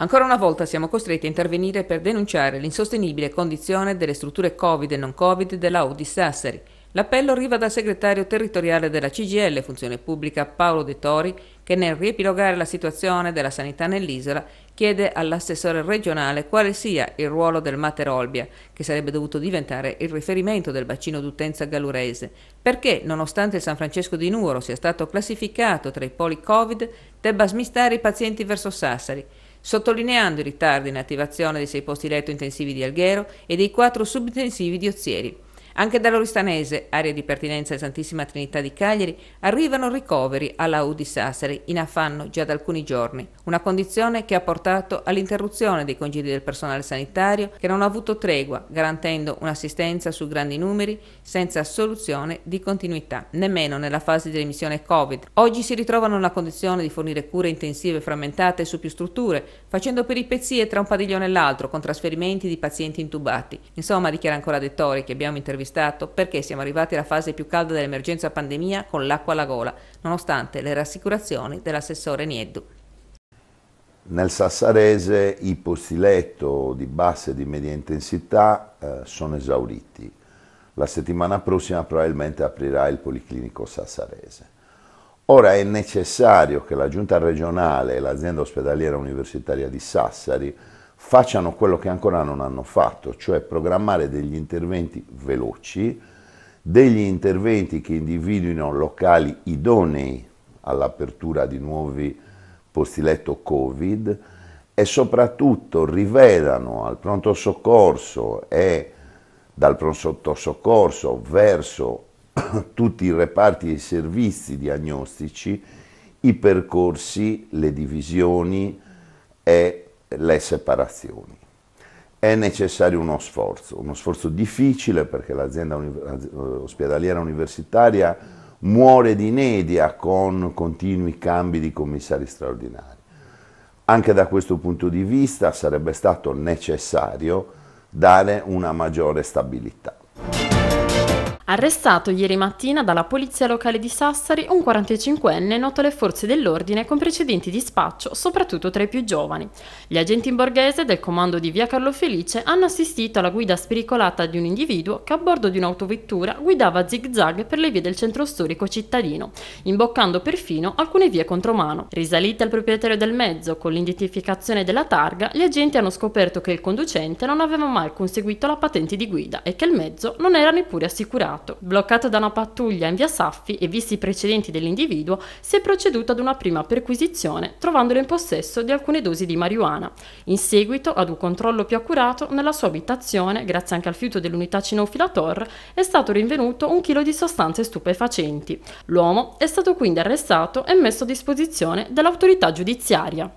Ancora una volta siamo costretti a intervenire per denunciare l'insostenibile condizione delle strutture Covid e non Covid della UDI Sassari. L'appello arriva dal segretario territoriale della CGL Funzione Pubblica Paolo De Tori che nel riepilogare la situazione della sanità nell'isola chiede all'assessore regionale quale sia il ruolo del Materolbia, che sarebbe dovuto diventare il riferimento del bacino d'utenza gallurese, perché nonostante il San Francesco di Nuoro sia stato classificato tra i poli Covid, debba smistare i pazienti verso Sassari sottolineando i ritardi in attivazione dei sei posti letto intensivi di Alghero e dei quattro subintensivi di Ozieri. Anche dall'Oristanese, area di pertinenza di Santissima Trinità di Cagliari, arrivano ricoveri alla U di Sassari in affanno già da alcuni giorni, una condizione che ha portato all'interruzione dei congedi del personale sanitario che non ha avuto tregua, garantendo un'assistenza su grandi numeri senza soluzione di continuità, nemmeno nella fase di remissione Covid. Oggi si ritrovano nella condizione di fornire cure intensive frammentate su più strutture, facendo peripezie tra un padiglione e l'altro con trasferimenti di pazienti intubati. Insomma, dichiara ancora Dettori che abbiamo intervistato stato perché siamo arrivati alla fase più calda dell'emergenza pandemia con l'acqua alla gola, nonostante le rassicurazioni dell'assessore Nieddu. Nel Sassarese i posti letto di bassa e di media intensità eh, sono esauriti. La settimana prossima probabilmente aprirà il Policlinico Sassarese. Ora è necessario che la Giunta regionale e l'azienda ospedaliera universitaria di Sassari facciano quello che ancora non hanno fatto, cioè programmare degli interventi veloci, degli interventi che individuino locali idonei all'apertura di nuovi posti letto Covid e soprattutto rivelano al pronto soccorso e dal pronto soccorso verso tutti i reparti e i servizi diagnostici i percorsi, le divisioni e le separazioni. È necessario uno sforzo, uno sforzo difficile perché l'azienda eh, ospedaliera universitaria muore di inedia con continui cambi di commissari straordinari. Anche da questo punto di vista sarebbe stato necessario dare una maggiore stabilità. Arrestato ieri mattina dalla polizia locale di Sassari un 45enne noto alle forze dell'ordine con precedenti di spaccio, soprattutto tra i più giovani. Gli agenti in borghese del comando di via Carlo Felice hanno assistito alla guida spericolata di un individuo che a bordo di un'autovettura guidava zigzag per le vie del centro storico cittadino, imboccando perfino alcune vie contromano. Risaliti al proprietario del mezzo con l'identificazione della targa, gli agenti hanno scoperto che il conducente non aveva mai conseguito la patente di guida e che il mezzo non era neppure assicurato reato. Bloccato da una pattuglia in via Saffi e visti i precedenti dell'individuo, si è proceduto ad una prima perquisizione trovandolo in possesso di alcune dosi di marijuana. In seguito ad un controllo più accurato, nella sua abitazione, grazie anche al fiuto dell'unità cinofila Tor, è stato rinvenuto un chilo di sostanze stupefacenti. L'uomo è stato quindi arrestato e messo a disposizione dell'autorità giudiziaria.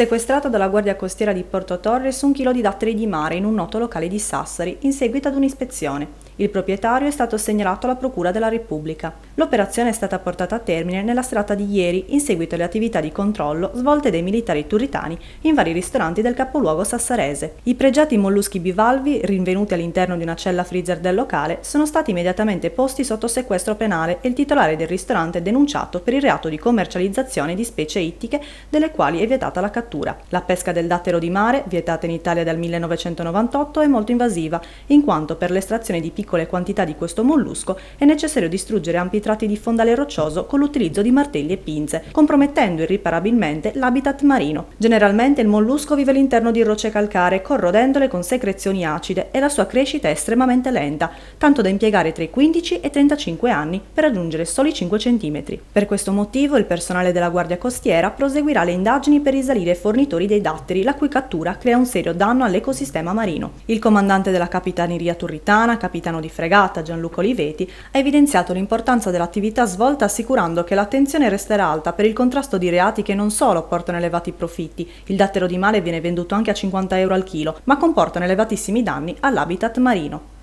Sequestrato dalla Guardia Costiera di Porto Torres un chilo di datteri di mare in un noto locale di Sassari in seguito ad un'ispezione. Il proprietario è stato segnalato alla Procura della Repubblica. L'operazione è stata portata a termine nella serata di ieri in seguito alle attività di controllo svolte dai militari turritani in vari ristoranti del capoluogo sassarese. I pregiati molluschi bivalvi, rinvenuti all'interno di una cella freezer del locale, sono stati immediatamente posti sotto sequestro penale e il titolare del ristorante è denunciato per il reato di commercializzazione di specie ittiche delle quali è vietata la cattura. La pesca del dattero di mare, vietata in Italia dal 1998, è molto invasiva, in quanto per l'estrazione di piccoli piccole quantità di questo mollusco è necessario distruggere ampi tratti di fondale roccioso con l'utilizzo di martelli e pinze, compromettendo irriparabilmente l'habitat marino. Generalmente il mollusco vive all'interno di rocce calcaree, corrodendole con secrezioni acide e la sua crescita è estremamente lenta, tanto da impiegare tra i 15 e i 35 anni per raggiungere soli 5 cm. Per questo motivo il personale della Guardia Costiera proseguirà le indagini per risalire i fornitori dei datteri, la cui cattura crea un serio danno all'ecosistema marino. Il comandante della Capitaneria Turritana, capitano capitano di fregata Gianluca Oliveti, ha evidenziato l'importanza dell'attività svolta assicurando che l'attenzione resterà alta per il contrasto di reati che non solo portano elevati profitti, il dattero di mare viene venduto anche a 50 euro al chilo, ma comportano elevatissimi danni all'habitat marino.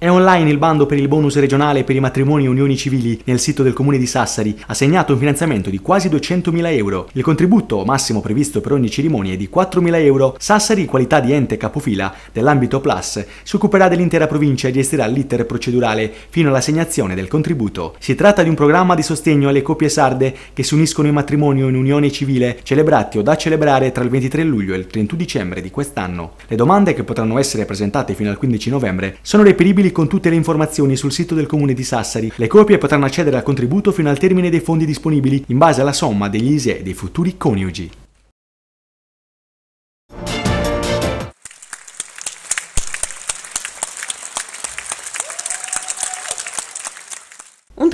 È online il bando per il bonus regionale per i matrimoni e unioni civili nel sito del comune di Sassari, assegnato un finanziamento di quasi 200.000 euro. Il contributo massimo previsto per ogni cerimonia è di 4.000 euro. Sassari, qualità di ente capofila dell'ambito Plus, si occuperà dell'intera provincia e gestirà l'iter procedurale fino all'assegnazione del contributo. Si tratta di un programma di sostegno alle coppie sarde che si uniscono in matrimonio e in unione civile, celebrati o da celebrare tra il 23 luglio e il 31 dicembre di quest'anno. Le domande che potranno essere presentate fino al 15 novembre sono reperibili disponibili con tutte le informazioni sul sito del comune di Sassari. Le coppie potranno accedere al contributo fino al termine dei fondi disponibili in base alla somma degli ISE e dei futuri coniugi.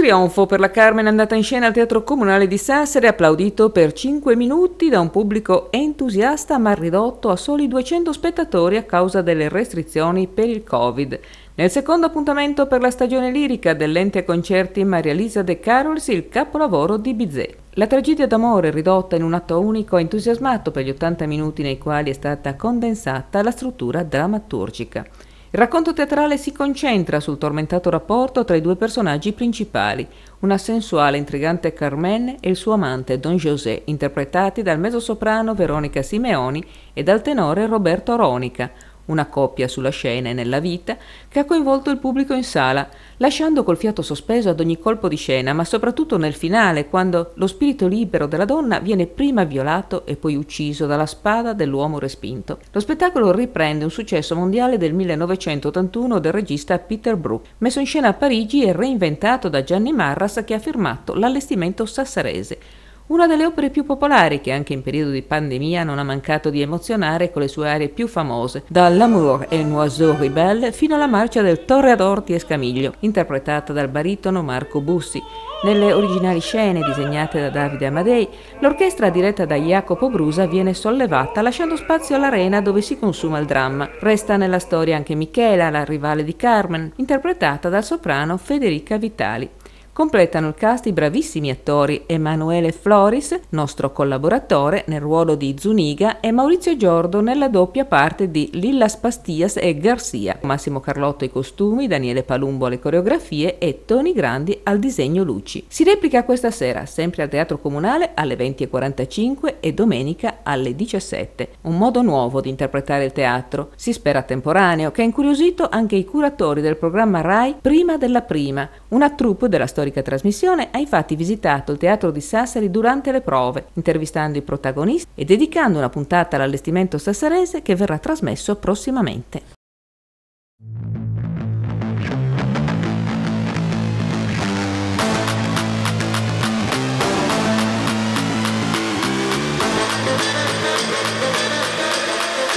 trionfo per la Carmen andata in scena al Teatro Comunale di Sassari, applaudito per 5 minuti da un pubblico entusiasta ma ridotto a soli 200 spettatori a causa delle restrizioni per il Covid. Nel secondo appuntamento per la stagione lirica dell'ente concerti Maria Elisa De Carols, il capolavoro di Bizet. La tragedia d'amore ridotta in un atto unico ha entusiasmato per gli 80 minuti nei quali è stata condensata la struttura drammaturgica. Il racconto teatrale si concentra sul tormentato rapporto tra i due personaggi principali, una sensuale e intrigante Carmen e il suo amante Don José, interpretati dal mezzosoprano Veronica Simeoni e dal tenore Roberto Ronica, una coppia sulla scena e nella vita, che ha coinvolto il pubblico in sala, lasciando col fiato sospeso ad ogni colpo di scena, ma soprattutto nel finale, quando lo spirito libero della donna viene prima violato e poi ucciso dalla spada dell'uomo respinto. Lo spettacolo riprende un successo mondiale del 1981 del regista Peter Brook, messo in scena a Parigi e reinventato da Gianni Marras che ha firmato l'allestimento sassarese una delle opere più popolari che anche in periodo di pandemia non ha mancato di emozionare con le sue aree più famose, dall'Amour et un ribelle fino alla marcia del Torreador di Escamiglio, interpretata dal baritono Marco Bussi. Nelle originali scene disegnate da Davide Amadei, l'orchestra diretta da Jacopo Brusa viene sollevata lasciando spazio all'arena dove si consuma il dramma. Resta nella storia anche Michela, la rivale di Carmen, interpretata dal soprano Federica Vitali. Completano il cast i bravissimi attori Emanuele Floris, nostro collaboratore nel ruolo di Zuniga, e Maurizio Giordo nella doppia parte di Lilla Spastias e Garcia, Massimo Carlotto ai costumi, Daniele Palumbo alle coreografie e Toni Grandi al disegno luci. Si replica questa sera, sempre al Teatro Comunale, alle 20.45 e domenica alle 17. Un modo nuovo di interpretare il teatro, si spera temporaneo, che ha incuriosito anche i curatori del programma RAI prima della prima, una troupe della storia storica trasmissione ha infatti visitato il Teatro di Sassari durante le prove, intervistando i protagonisti e dedicando una puntata all'allestimento sassarese che verrà trasmesso prossimamente.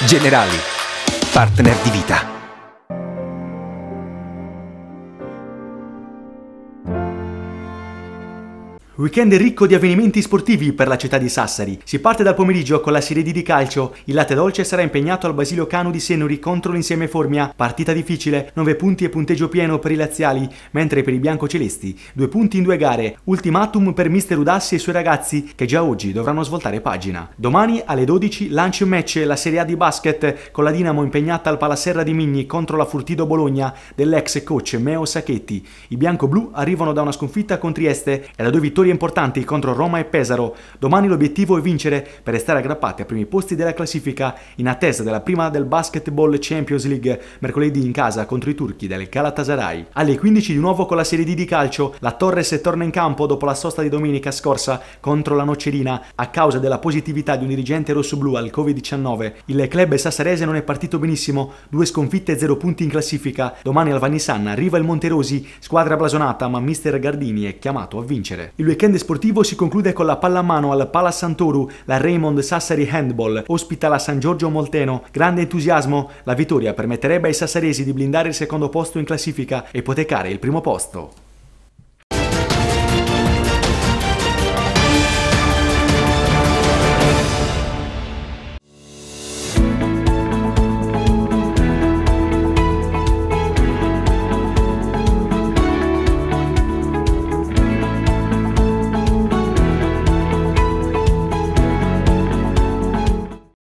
Generali, partner di vita. Weekend ricco di avvenimenti sportivi per la città di Sassari. Si parte dal pomeriggio con la Serie D di calcio. Il latte dolce sarà impegnato al Basilio Canu di Senuri contro l'insieme Formia. Partita difficile, 9 punti e punteggio pieno per i laziali, mentre per i biancocelesti 2 punti in due gare. Ultimatum per mister Udassi e i suoi ragazzi che già oggi dovranno svoltare pagina. Domani alle 12 lancio match la Serie A di basket con la Dinamo impegnata al Palaserra di Migni contro la Furtido Bologna dell'ex coach Meo Sacchetti. I bianco-blu arrivano da una sconfitta con Trieste e da due vittorie vittorie importanti contro Roma e Pesaro. Domani l'obiettivo è vincere per restare aggrappati ai primi posti della classifica in attesa della prima del Basketball Champions League mercoledì in casa contro i turchi del Galatasaray. Alle 15 di nuovo con la Serie D di calcio, la Torres torna in campo dopo la sosta di domenica scorsa contro la Nocerina a causa della positività di un dirigente rossoblu al Covid-19. Il club sassarese non è partito benissimo, due sconfitte e zero punti in classifica. Domani al Vanissan arriva il Monterosi, squadra blasonata ma mister Gardini è chiamato a vincere. Il weekend sportivo si conclude con la pallamano al Pala Santoru, la Raymond Sassari Handball ospita la San Giorgio Molteno. Grande entusiasmo, la vittoria permetterebbe ai sassaresi di blindare il secondo posto in classifica e ipotecare il primo posto.